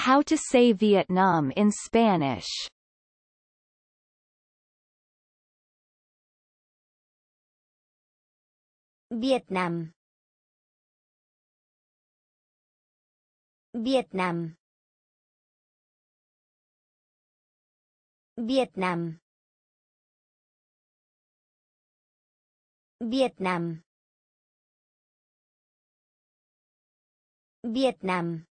How to Say Vietnam in Spanish Vietnam Vietnam Vietnam Vietnam Vietnam